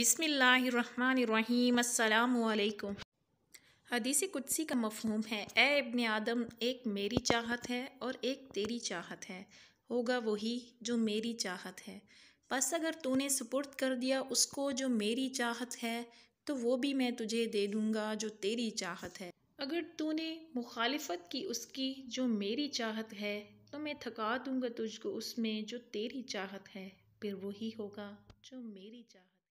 बिसमीम् हदीसी कुदसी का मफहूम है ए इबन आदम एक मेरी चाहत है और एक तेरी चाहत है होगा वही जो मेरी चाहत है बस अगर तूने सुपुर्द कर दिया उसको जो मेरी चाहत है तो वो भी मैं तुझे दे दूँगा जो तेरी चाहत है अगर तूने मुखालफत की उसकी जो मेरी चाहत है तो मैं थका दूँगा तुझको उसमें जो तेरी चाहत है फिर वही होगा जो मेरी चाहत